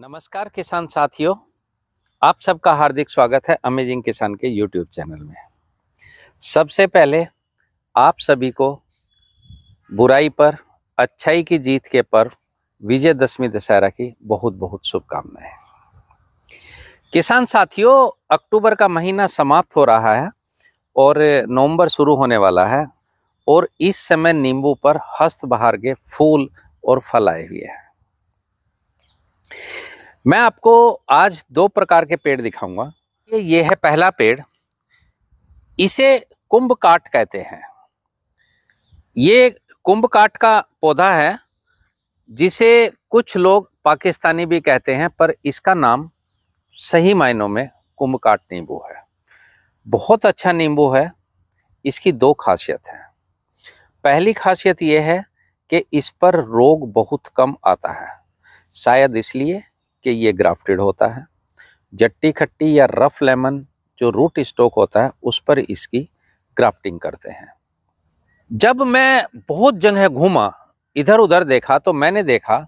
नमस्कार किसान साथियों आप सबका हार्दिक स्वागत है अमेजिंग किसान के यूट्यूब चैनल में सबसे पहले आप सभी को बुराई पर अच्छाई की जीत के पर्व विजय दशमी दशहरा की बहुत बहुत शुभकामनाएं किसान साथियों अक्टूबर का महीना समाप्त हो रहा है और नवंबर शुरू होने वाला है और इस समय नींबू पर हस्त बहार के फूल और फल आए हुए हैं मैं आपको आज दो प्रकार के पेड़ दिखाऊंगा ये ये है पहला पेड़ इसे कुंभ काट कहते हैं ये कुंभ काट का पौधा है जिसे कुछ लोग पाकिस्तानी भी कहते हैं पर इसका नाम सही मायनों में कुंभ काट नींबू है बहुत अच्छा नींबू है इसकी दो खासियत है पहली खासियत यह है कि इस पर रोग बहुत कम आता है शायद इसलिए के ये ग्राफ्टेड होता है जट्टी खट्टी या रफ लेमन जो रूट स्टोक होता है उस पर इसकी ग्राफ्टिंग करते हैं जब मैं बहुत जगह घूमा इधर उधर देखा तो मैंने देखा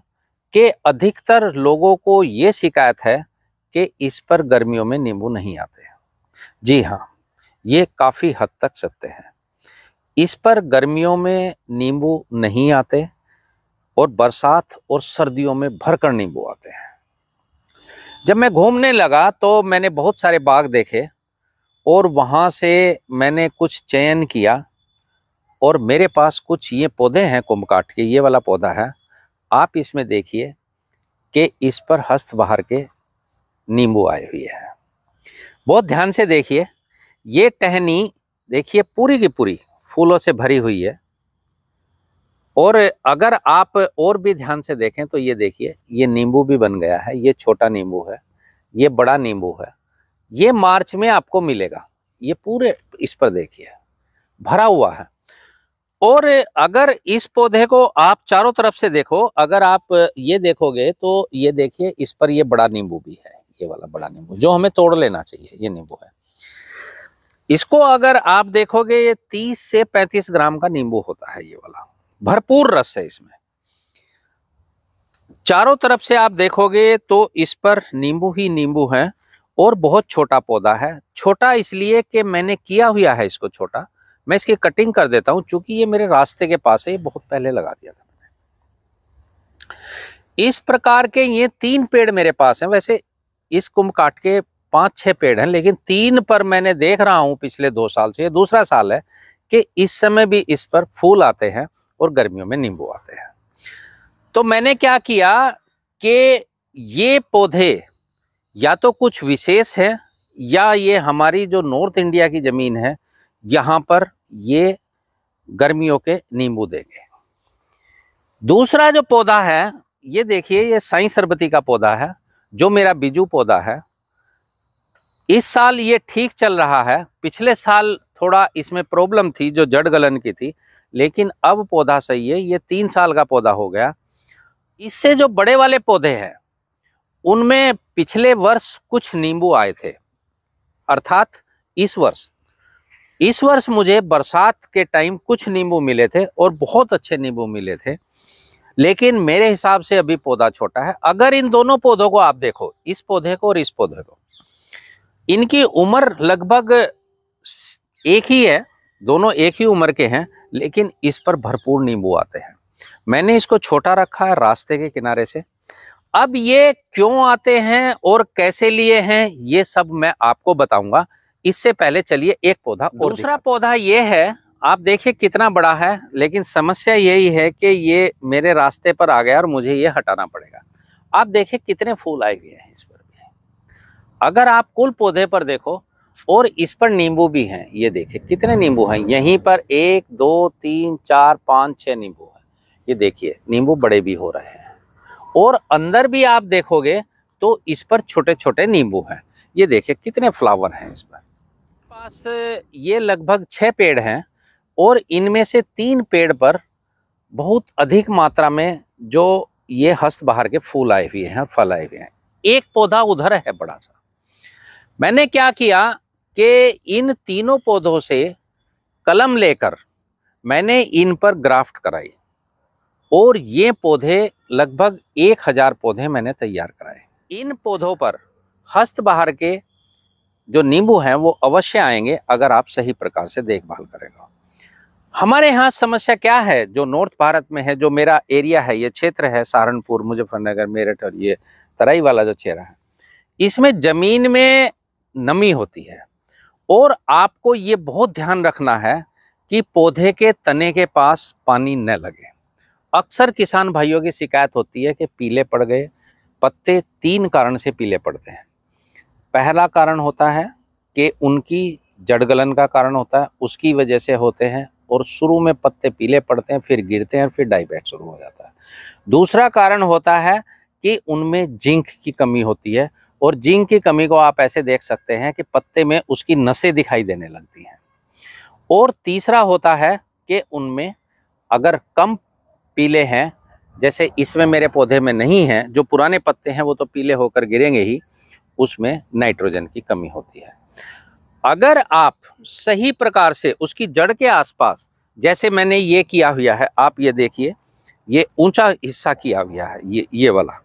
कि अधिकतर लोगों को ये शिकायत है कि इस पर गर्मियों में नींबू नहीं आते जी हाँ ये काफ़ी हद तक सत्य है इस पर गर्मियों में नींबू नहीं आते और बरसात और सर्दियों में भरकर नींबू आते हैं जब मैं घूमने लगा तो मैंने बहुत सारे बाग देखे और वहाँ से मैंने कुछ चयन किया और मेरे पास कुछ ये पौधे हैं कुंभ काट के ये वाला पौधा है आप इसमें देखिए कि इस पर हस्त बाहर के नींबू आए हुए हैं बहुत ध्यान से देखिए ये टहनी देखिए पूरी की पूरी फूलों से भरी हुई है और अगर आप और भी ध्यान से देखें तो ये देखिए ये नींबू भी बन गया है ये छोटा नींबू है ये बड़ा नींबू है ये मार्च में आपको मिलेगा ये पूरे इस पर देखिए भरा हुआ है और अगर इस पौधे को आप चारों तरफ से देखो अगर आप ये देखोगे तो ये देखिए इस पर ये बड़ा नींबू भी है ये वाला बड़ा नींबू जो हमें तोड़ लेना चाहिए ये नींबू है इसको अगर आप देखोगे ये 30 से 35 ग्राम का नींबू होता है ये वाला भरपूर रस है इसमें चारों तरफ से आप देखोगे तो इस पर नींबू ही नींबू है और बहुत छोटा पौधा है छोटा इसलिए कि मैंने किया हुआ है इसको छोटा मैं इसकी कटिंग कर देता हूं चूंकि ये मेरे रास्ते के पास है ये बहुत पहले लगा दिया था मैंने इस प्रकार के ये तीन पेड़ मेरे पास हैं वैसे इस कुंभ काट के पांच छह पेड़ हैं लेकिन तीन पर मैंने देख रहा हूं पिछले दो साल से ये दूसरा साल है कि इस समय भी इस पर फूल आते हैं और गर्मियों में नींबू आते हैं तो मैंने क्या किया कि ये पौधे या तो कुछ विशेष है या ये हमारी जो नॉर्थ इंडिया की ज़मीन है यहाँ पर ये गर्मियों के नींबू देंगे दूसरा जो पौधा है ये देखिए ये साई सरबती का पौधा है जो मेरा बिजू पौधा है इस साल ये ठीक चल रहा है पिछले साल थोड़ा इसमें प्रॉब्लम थी जो जड़ गलन की थी लेकिन अब पौधा सही है ये तीन साल का पौधा हो गया इससे जो बड़े वाले पौधे हैं उनमें पिछले वर्ष कुछ नींबू आए थे अर्थात इस वर्ष इस वर्ष मुझे बरसात के टाइम कुछ नींबू मिले थे और बहुत अच्छे नींबू मिले थे लेकिन मेरे हिसाब से अभी पौधा छोटा है अगर इन दोनों पौधों को आप देखो इस पौधे को और इस पौधे को इनकी उम्र लगभग एक ही है दोनों एक ही उम्र के हैं लेकिन इस पर भरपूर नींबू आते हैं मैंने इसको छोटा रखा है रास्ते के किनारे से अब ये क्यों आते हैं और कैसे लिए हैं ये सब मैं आपको बताऊंगा इससे पहले चलिए एक पौधा और दूसरा पौधा ये है आप देखिए कितना बड़ा है लेकिन समस्या यही है कि ये मेरे रास्ते पर आ गया और मुझे ये हटाना पड़ेगा आप देखिए कितने फूल आए हुए हैं इस पर अगर आप कुल पौधे पर देखो और इस पर नींबू भी हैं ये देखें कितने नींबू हैं यहीं पर एक दो तीन चार पाँच छः नींबू हैं ये देखिए नींबू बड़े भी हो रहे हैं और अंदर भी आप देखोगे तो इस पर छोटे छोटे नींबू हैं ये देखिए कितने फ्लावर हैं इस पर पास ये लगभग छः पेड़ हैं और इनमें से तीन पेड़ पर बहुत अधिक मात्रा में जो ये हस्त बाहर के फूल आए हुए हैं फल आए हुए हैं एक पौधा उधर है बड़ा सा मैंने क्या किया कि इन तीनों पौधों से कलम लेकर मैंने इन पर ग्राफ्ट कराई और ये पौधे लगभग एक हज़ार पौधे मैंने तैयार कराए इन पौधों पर हस्त बाहर के जो नींबू हैं वो अवश्य आएंगे अगर आप सही प्रकार से देखभाल करेगा हमारे यहाँ समस्या क्या है जो नॉर्थ भारत में है जो मेरा एरिया है ये क्षेत्र है सहारनपुर मुजफ्फरनगर मेरठ और ये तराई वाला जो क्षेत्र है इसमें ज़मीन में नमी होती है और आपको ये बहुत ध्यान रखना है कि पौधे के तने के पास पानी न लगे अक्सर किसान भाइयों की शिकायत होती है कि पीले पड़ गए पत्ते तीन कारण से पीले पड़ते हैं पहला कारण होता है कि उनकी जड़ गलन का कारण होता है उसकी वजह से होते हैं और शुरू में पत्ते पीले पड़ते हैं फिर गिरते हैं फिर डाईबैक शुरू हो जाता है दूसरा कारण होता है कि उनमें जिंक की कमी होती है और जिंक की कमी को आप ऐसे देख सकते हैं कि पत्ते में उसकी नसें दिखाई देने लगती हैं और तीसरा होता है कि उनमें अगर कम पीले हैं जैसे इसमें मेरे पौधे में नहीं है जो पुराने पत्ते हैं वो तो पीले होकर गिरेंगे ही उसमें नाइट्रोजन की कमी होती है अगर आप सही प्रकार से उसकी जड़ के आसपास जैसे मैंने ये किया हुआ है आप ये देखिए ये ऊंचा हिस्सा किया हुआ है ये ये वाला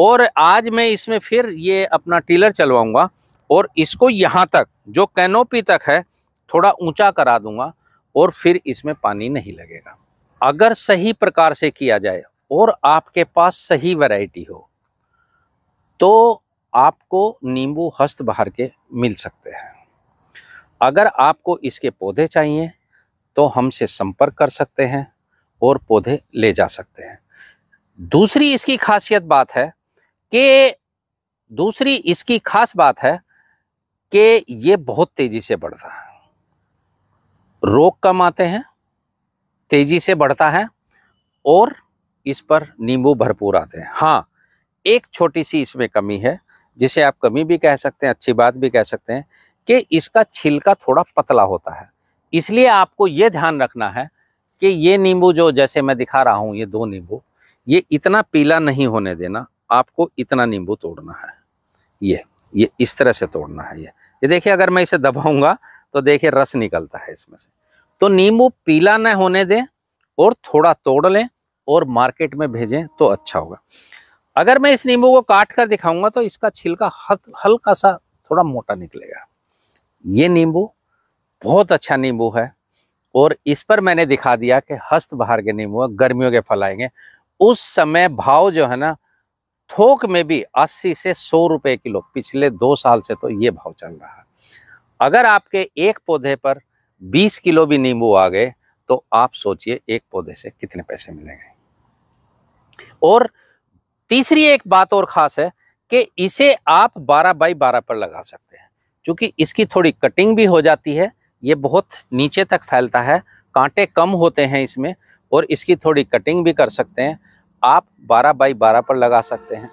और आज मैं इसमें फिर ये अपना टीलर चलवाऊंगा और इसको यहाँ तक जो कैनोपी तक है थोड़ा ऊंचा करा दूंगा और फिर इसमें पानी नहीं लगेगा अगर सही प्रकार से किया जाए और आपके पास सही वैरायटी हो तो आपको नींबू हस्त बाहर के मिल सकते हैं अगर आपको इसके पौधे चाहिए तो हमसे संपर्क कर सकते हैं और पौधे ले जा सकते हैं दूसरी इसकी खासियत बात है कि दूसरी इसकी खास बात है कि ये बहुत तेज़ी से बढ़ता है रोग कम आते हैं तेज़ी से बढ़ता है और इस पर नींबू भरपूर आते हैं हाँ एक छोटी सी इसमें कमी है जिसे आप कमी भी कह सकते हैं अच्छी बात भी कह सकते हैं कि इसका छिलका थोड़ा पतला होता है इसलिए आपको ये ध्यान रखना है कि ये नींबू जो जैसे मैं दिखा रहा हूँ ये दो नींबू ये इतना पीला नहीं होने देना आपको इतना नींबू तोड़ना है ये ये इस तरह से तोड़ना है ये ये देखिए अगर मैं इसे दबाऊंगा तो देखिए रस निकलता है इसमें से तो नींबू पीला न होने दें और थोड़ा तोड़ लें और मार्केट में भेजें तो अच्छा होगा अगर मैं इस नींबू को काट कर दिखाऊंगा तो इसका छिलका हल्का सा थोड़ा मोटा निकलेगा ये नींबू बहुत अच्छा नींबू है और इस पर मैंने दिखा दिया कि हस्त बाहर के नींबू गर्मियों के फल आएंगे उस समय भाव जो है ना थोक में भी 80 से 100 रुपए किलो पिछले दो साल से तो ये भाव चल रहा है अगर आपके एक पौधे पर 20 किलो भी नींबू आ गए तो आप सोचिए एक पौधे से कितने पैसे मिलेंगे और तीसरी एक बात और खास है कि इसे आप 12 बाई 12 पर लगा सकते हैं क्योंकि इसकी थोड़ी कटिंग भी हो जाती है ये बहुत नीचे तक फैलता है कांटे कम होते हैं इसमें और इसकी थोड़ी कटिंग भी कर सकते हैं आप 12 बाई 12 पर लगा सकते हैं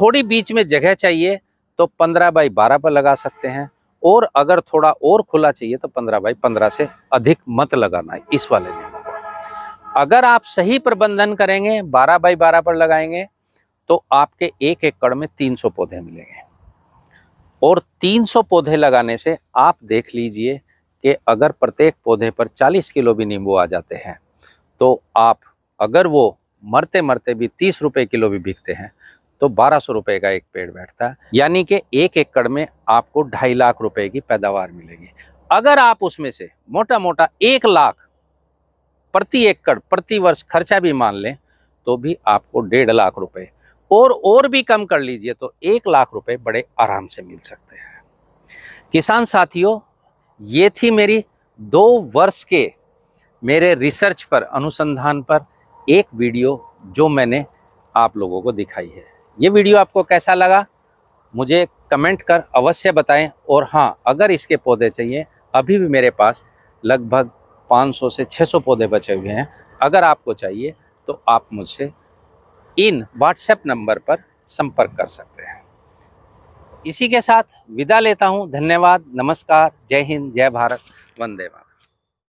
थोड़ी बीच में जगह चाहिए तो 15 बाई 12 पर लगा सकते हैं और अगर थोड़ा और खुला चाहिए तो 15 बाई 15 से अधिक मत लगाना है इस वाले को अगर आप सही प्रबंधन करेंगे 12 बाई 12 पर लगाएंगे तो आपके एक एकड़ में 300 पौधे मिलेंगे और 300 पौधे लगाने से आप देख लीजिए कि अगर प्रत्येक पौधे पर 40 किलो भी नींबू आ जाते हैं तो आप अगर वो मरते मरते भी तीस रुपये किलो भी बिकते हैं तो बारह सौ रुपये का एक पेड़ बैठता है यानी कि एक एकड़ में आपको ढाई लाख रुपए की पैदावार मिलेगी अगर आप उसमें से मोटा मोटा एक लाख प्रति एकड़ प्रति वर्ष खर्चा भी मान लें तो भी आपको डेढ़ लाख रुपए और और भी कम कर लीजिए तो एक लाख रुपए बड़े आराम से मिल सकते हैं किसान साथियों ये थी मेरी दो वर्ष के मेरे रिसर्च पर अनुसंधान पर एक वीडियो जो मैंने आप लोगों को दिखाई है ये वीडियो आपको कैसा लगा मुझे कमेंट कर अवश्य बताएं और हाँ अगर इसके पौधे चाहिए अभी भी मेरे पास लगभग 500 से 600 पौधे बचे हुए हैं अगर आपको चाहिए तो आप मुझसे इन व्हाट्सएप नंबर पर संपर्क कर सकते हैं इसी के साथ विदा लेता हूँ धन्यवाद नमस्कार जय हिंद जय भारत वंदे भारत